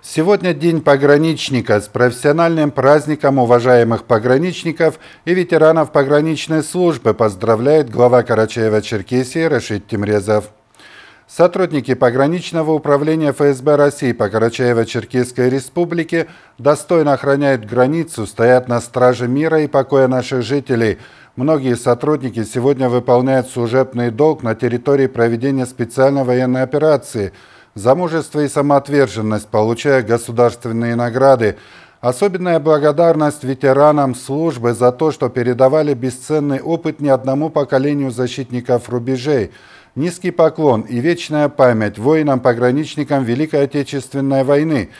Сегодня День пограничника с профессиональным праздником уважаемых пограничников и ветеранов пограничной службы поздравляет глава Карачаева-Черкесии Рашид Тимрезов. Сотрудники пограничного управления ФСБ России по Карачаево-Черкесской республике достойно охраняют границу, стоят на страже мира и покоя наших жителей. Многие сотрудники сегодня выполняют служебный долг на территории проведения специальной военной операции – за мужество и самоотверженность, получая государственные награды, Особенная благодарность ветеранам службы за то, что передавали бесценный опыт ни одному поколению защитников рубежей. Низкий поклон и вечная память воинам-пограничникам Великой Отечественной войны,